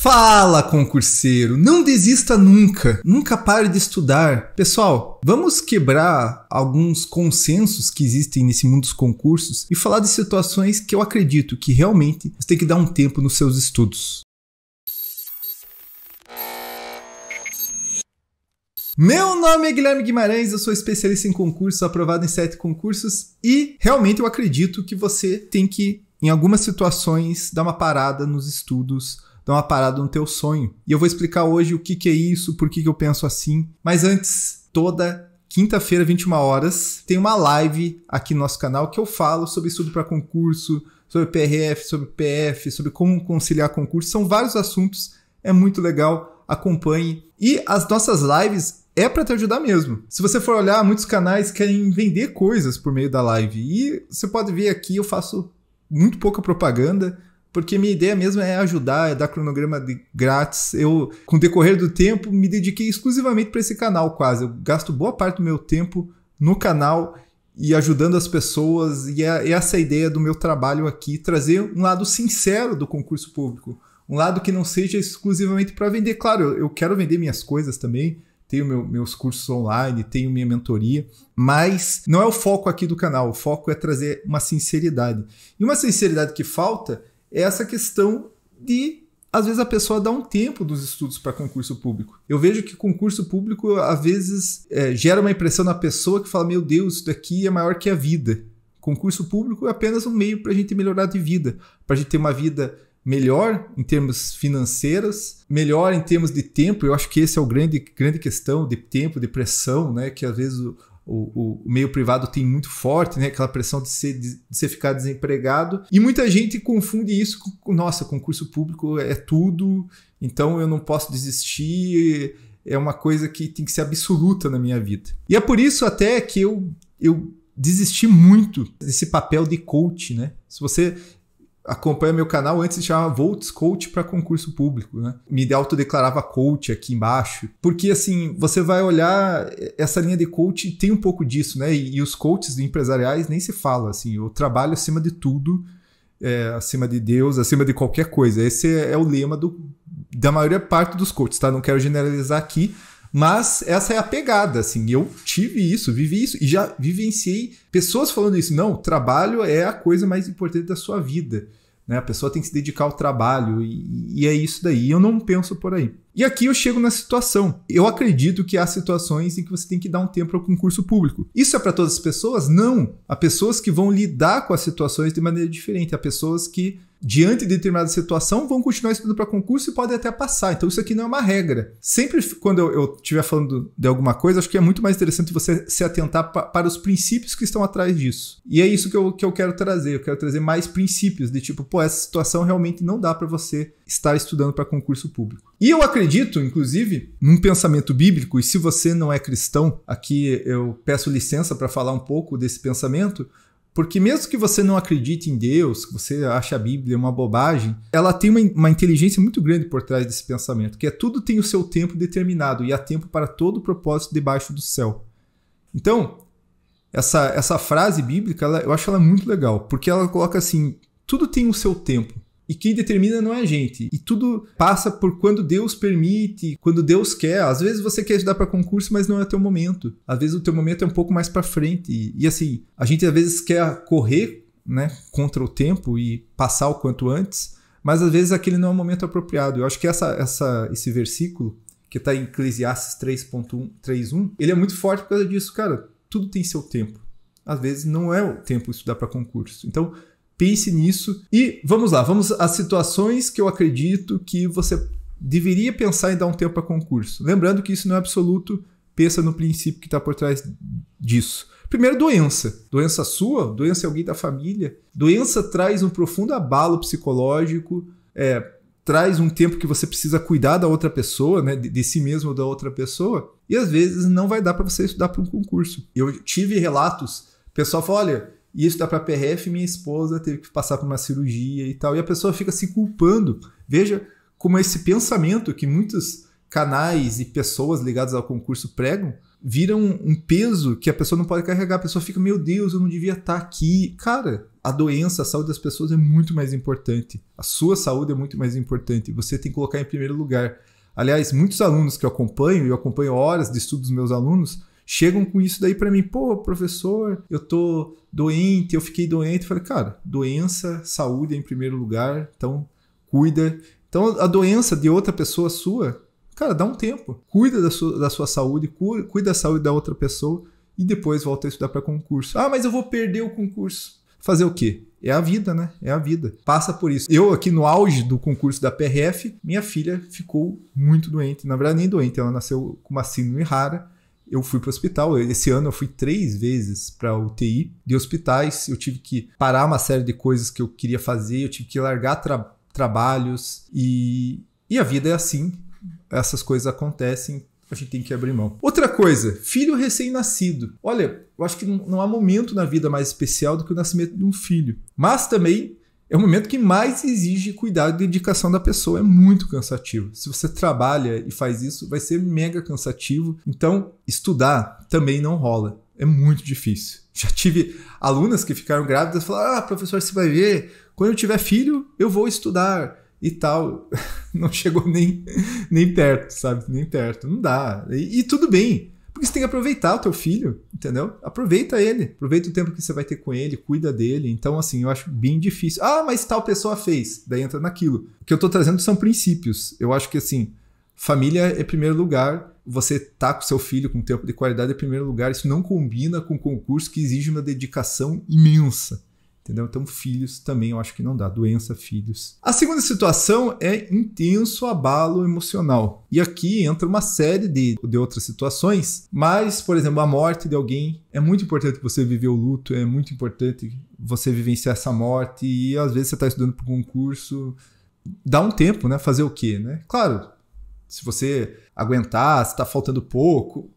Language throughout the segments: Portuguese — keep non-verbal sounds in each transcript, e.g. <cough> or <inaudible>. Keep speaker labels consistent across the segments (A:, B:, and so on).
A: Fala, concurseiro! Não desista nunca! Nunca pare de estudar! Pessoal, vamos quebrar alguns consensos que existem nesse mundo dos concursos e falar de situações que eu acredito que realmente você tem que dar um tempo nos seus estudos. Meu nome é Guilherme Guimarães, eu sou especialista em concursos, aprovado em sete concursos e realmente eu acredito que você tem que, em algumas situações, dar uma parada nos estudos dá então, é uma parada no teu sonho. E eu vou explicar hoje o que, que é isso, por que, que eu penso assim. Mas antes, toda quinta-feira, 21 horas, tem uma live aqui no nosso canal que eu falo sobre estudo para concurso, sobre PRF, sobre PF, sobre como conciliar concurso. São vários assuntos, é muito legal, acompanhe. E as nossas lives é para te ajudar mesmo. Se você for olhar, muitos canais querem vender coisas por meio da live. E você pode ver aqui, eu faço muito pouca propaganda porque minha ideia mesmo é ajudar, é dar cronograma de grátis. Eu, com o decorrer do tempo, me dediquei exclusivamente para esse canal, quase. Eu gasto boa parte do meu tempo no canal e ajudando as pessoas, e é, é essa a ideia do meu trabalho aqui: trazer um lado sincero do concurso público, um lado que não seja exclusivamente para vender. Claro, eu quero vender minhas coisas também, tenho meu, meus cursos online, tenho minha mentoria, mas não é o foco aqui do canal. O foco é trazer uma sinceridade. E uma sinceridade que falta é essa questão de às vezes a pessoa dá um tempo dos estudos para concurso público. Eu vejo que concurso público, às vezes, é, gera uma impressão na pessoa que fala: meu Deus, isso daqui é maior que a vida. Concurso público é apenas um meio para a gente melhorar de vida, para a gente ter uma vida melhor em termos financeiros, melhor em termos de tempo. Eu acho que esse é o grande grande questão de tempo, de pressão, né? Que às vezes o, o, meio privado tem muito forte, né? Aquela pressão de você de, de ficar desempregado. E muita gente confunde isso com, nossa, concurso público é tudo, então eu não posso desistir, é uma coisa que tem que ser absoluta na minha vida. E é por isso até que eu, eu desisti muito desse papel de coach, né? Se você acompanha meu canal antes se chamava Volts Coach para concurso público, né? Me autodeclarava coach aqui embaixo. Porque assim, você vai olhar essa linha de coach tem um pouco disso, né? E, e os coaches empresariais nem se fala assim, eu trabalho acima de tudo, é, acima de Deus, acima de qualquer coisa. Esse é, é o lema do, da maioria parte dos coaches, tá? Não quero generalizar aqui, mas essa é a pegada, assim. Eu tive isso, vivi isso e já vivenciei pessoas falando isso. Não, trabalho é a coisa mais importante da sua vida. Né? A pessoa tem que se dedicar ao trabalho e, e é isso daí. Eu não penso por aí. E aqui eu chego na situação. Eu acredito que há situações em que você tem que dar um tempo para o concurso público. Isso é para todas as pessoas? Não. Há pessoas que vão lidar com as situações de maneira diferente. Há pessoas que, diante de determinada situação, vão continuar estudando para concurso e podem até passar. Então isso aqui não é uma regra. Sempre quando eu estiver falando de alguma coisa, acho que é muito mais interessante você se atentar pa para os princípios que estão atrás disso. E é isso que eu, que eu quero trazer. Eu quero trazer mais princípios de tipo, pô, essa situação realmente não dá para você está estudando para concurso público. E eu acredito, inclusive, num pensamento bíblico, e se você não é cristão, aqui eu peço licença para falar um pouco desse pensamento, porque mesmo que você não acredite em Deus, que você ache a Bíblia uma bobagem, ela tem uma, uma, inteligência muito grande por trás desse pensamento, que é tudo tem o seu tempo determinado e há tempo para todo o propósito debaixo do céu. Então, essa, essa frase bíblica, ela, eu acho ela muito legal, porque ela coloca assim, tudo tem o seu tempo. E quem determina não é a gente. E tudo passa por quando Deus permite, quando Deus quer. Às vezes você quer estudar para concurso, mas não é o teu momento. Às vezes o teu momento é um pouco mais para frente. E, e assim, a gente às vezes quer correr, né, contra o tempo e passar o quanto antes, mas às vezes aquele não é o momento apropriado. Eu acho que essa, essa esse versículo que está em Eclesiastes 3.1, ele é muito forte por causa disso, cara. Tudo tem seu tempo. Às vezes não é o tempo estudar para concurso. Então, pense nisso. E vamos lá, vamos às situações que eu acredito que você deveria pensar em dar um tempo para concurso. Lembrando que isso não é absoluto, pensa no princípio que está por trás disso. Primeiro, doença. Doença sua, doença em alguém da família. Doença traz um profundo abalo psicológico, é, traz um tempo que você precisa cuidar da outra pessoa, né, de, de si mesmo ou da outra pessoa, e às vezes não vai dar para você estudar para um concurso. Eu tive relatos, o pessoal fala, olha, e isso dá para PRF, minha esposa teve que passar por uma cirurgia e tal. E a pessoa fica se culpando. Veja como esse pensamento que muitos canais e pessoas ligadas ao concurso pregam viram um peso que a pessoa não pode carregar. A pessoa fica, meu Deus, eu não devia estar tá aqui. Cara, a doença, a saúde das pessoas é muito mais importante. A sua saúde é muito mais importante. Você tem que colocar em primeiro lugar. Aliás, muitos alunos que eu acompanho, eu acompanho horas de estudo dos meus alunos, chegam com isso daí para mim, pô, professor, eu tô doente, eu fiquei doente. Eu falei, cara, doença, saúde é em primeiro lugar, então cuida. Então a doença de outra pessoa sua, cara, dá um tempo. Cuida da sua, da sua saúde, cuida da saúde da outra pessoa e depois volta a estudar para concurso. Ah, mas eu vou perder o concurso. Fazer o quê? É a vida, né? É a vida. Passa por isso. Eu, aqui no auge do concurso da PRF, minha filha ficou muito doente. Na verdade, nem doente, ela nasceu com uma síndrome rara eu fui para o hospital. Esse ano eu fui três vezes para UTI de hospitais. Eu tive que parar uma série de coisas que eu queria fazer, eu tive que largar tra trabalhos e, e a vida é assim. Essas coisas acontecem, a gente tem que abrir mão. Outra coisa, filho recém-nascido. Olha, eu acho que não há momento na vida mais especial do que o nascimento de um filho. Mas também é o momento que mais exige cuidado e dedicação da pessoa. É muito cansativo. Se você trabalha e faz isso, vai ser mega cansativo. Então, estudar também não rola. É muito difícil. <laughs> Já tive alunas que ficaram grávidas e falaram: Ah, professor, você vai ver, quando eu tiver filho, eu vou estudar e tal. <laughs> Não chegou nem, <laughs> nem perto, sabe? Nem perto. Não dá. e, e tudo bem porque você tem que aproveitar o teu filho, entendeu? Aproveita ele, aproveita o tempo que você vai ter com ele, cuida dele. Então, assim, eu acho bem difícil. Ah, mas tal pessoa fez, daí entra naquilo. O que eu tô trazendo são princípios. Eu acho que, assim, família é primeiro lugar, você tá com seu filho com tempo de qualidade é primeiro lugar. Isso não combina com um concurso que exige uma dedicação imensa. Entendeu? Então, filhos também eu acho que não dá. Doença, filhos. A segunda situação é intenso abalo emocional. E aqui entra uma série de, de outras situações, mas, por exemplo, a morte de alguém é muito importante você viver o luto, é muito importante você vivenciar essa morte. E às vezes você está estudando para um concurso, dá um tempo, né? Fazer o quê, né? Claro, se você aguentar, se está faltando pouco,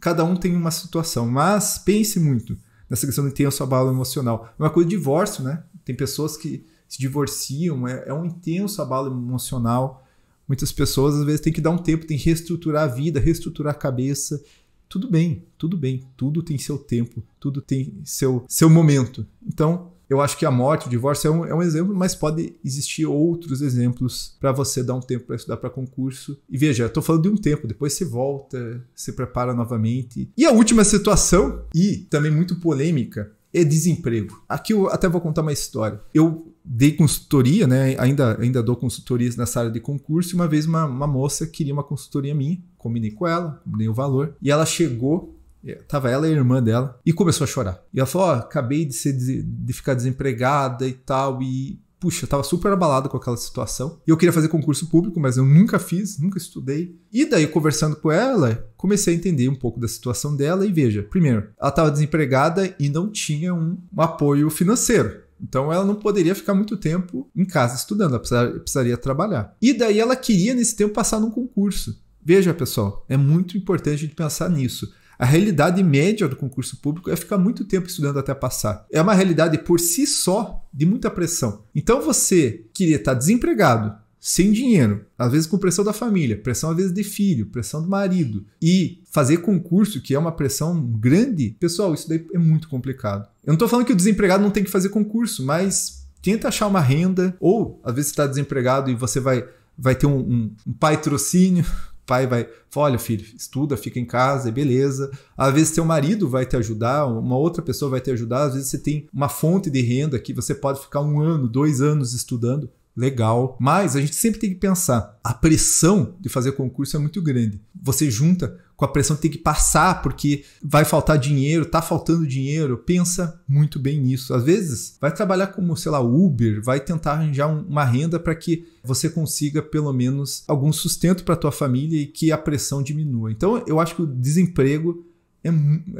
A: cada um tem uma situação, mas pense muito nessa questão de ter a bala emocional. É uma coisa de divórcio, né? Tem pessoas que se divorciam, é, é um intenso abalo emocional. Muitas pessoas às vezes têm que dar um tempo, tem que reestruturar a vida, reestruturar a cabeça. Tudo bem, tudo bem, tudo tem seu tempo, tudo tem seu, seu momento. Então, eu acho que a morte, o divórcio é um, é um exemplo, mas pode existir outros exemplos para você dar um tempo para estudar para concurso. E veja, eu tô falando de um tempo, depois você volta, se prepara novamente. E a última situação, e também muito polêmica, é desemprego. Aqui eu até vou contar uma história. Eu dei consultoria, né? Ainda, ainda dou consultorias nessa área de concurso. E uma vez uma, uma moça queria uma consultoria minha, combinei com ela, combinei o valor, e ela chegou é, tava ela e a irmã dela. E começou a chorar. E ela falou: oh, acabei de, ser, de ficar desempregada e tal. E puxa, tava super abalado com aquela situação. E eu queria fazer concurso público, mas eu nunca fiz, nunca estudei. E daí, conversando com ela, comecei a entender um pouco da situação dela. E veja, primeiro, ela tava desempregada e não tinha um, um apoio financeiro. Então ela não poderia ficar muito tempo em casa estudando, ela precisaria, precisaria trabalhar. E daí ela queria, nesse tempo, passar num concurso. Veja, pessoal, é muito importante a gente pensar nisso. A realidade média do concurso público é ficar muito tempo estudando até passar. É uma realidade por si só de muita pressão. Então você queria estar desempregado, sem dinheiro, às vezes com pressão da família, pressão às vezes de filho, pressão do marido, e fazer concurso, que é uma pressão grande, pessoal, isso daí é muito complicado. Eu não estou falando que o desempregado não tem que fazer concurso, mas tenta achar uma renda, ou às vezes você está desempregado e você vai, vai ter um, um, um patrocínio <laughs> pai vai olha, filho, estuda, fica em casa, é beleza. Às vezes, seu marido vai te ajudar, uma outra pessoa vai te ajudar. Às vezes, você tem uma fonte de renda que você pode ficar um ano, dois anos estudando. Legal, mas a gente sempre tem que pensar: a pressão de fazer concurso é muito grande. Você junta com a pressão que tem que passar porque vai faltar dinheiro, tá faltando dinheiro, pensa muito bem nisso. Às vezes, vai trabalhar como, sei lá, Uber, vai tentar arranjar uma renda para que você consiga pelo menos algum sustento para tua família e que a pressão diminua. Então, eu acho que o desemprego é,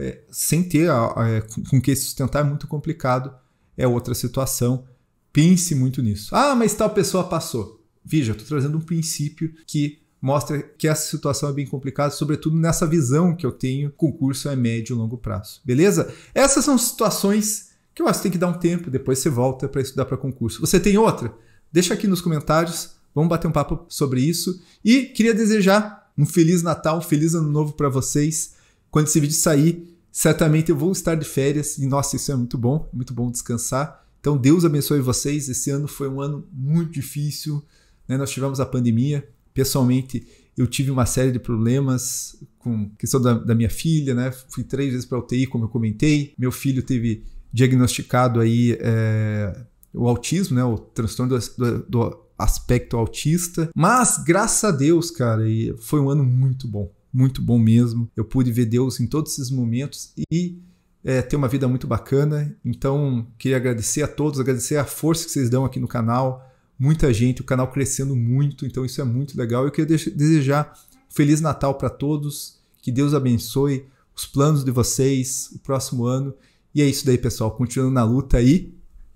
A: é sem ter é, com que sustentar é muito complicado. É outra situação. Pense muito nisso. Ah, mas tal pessoa passou. Veja, eu estou trazendo um princípio que mostra que essa situação é bem complicada, sobretudo nessa visão que eu tenho, concurso é médio e longo prazo. Beleza? Essas são situações que eu acho que tem que dar um tempo, depois você volta para estudar para concurso. Você tem outra? Deixa aqui nos comentários, vamos bater um papo sobre isso e queria desejar um feliz Natal, um feliz ano novo para vocês. Quando esse vídeo sair, certamente eu vou estar de férias e nossa, isso é muito bom, é muito bom descansar. Então Deus abençoe vocês. Esse ano foi um ano muito difícil, né? Nós tivemos a pandemia, Pessoalmente, eu tive uma série de problemas com questão da, da minha filha, né? Fui três vezes para UTI, como eu comentei. Meu filho teve diagnosticado aí é, o autismo, né? O transtorno do, do, do aspecto autista. Mas, graças a Deus, cara, foi um ano muito bom. Muito bom mesmo. Eu pude ver Deus em todos esses momentos e é, ter uma vida muito bacana. Então, queria agradecer a todos, agradecer a força que vocês dão aqui no canal, muita gente, o canal crescendo muito, então isso é muito legal. Eu queria desejar Feliz Natal para todos, que Deus abençoe os planos de vocês, o próximo ano. E é isso daí, pessoal. Continuando na luta aí,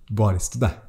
A: bora estudar!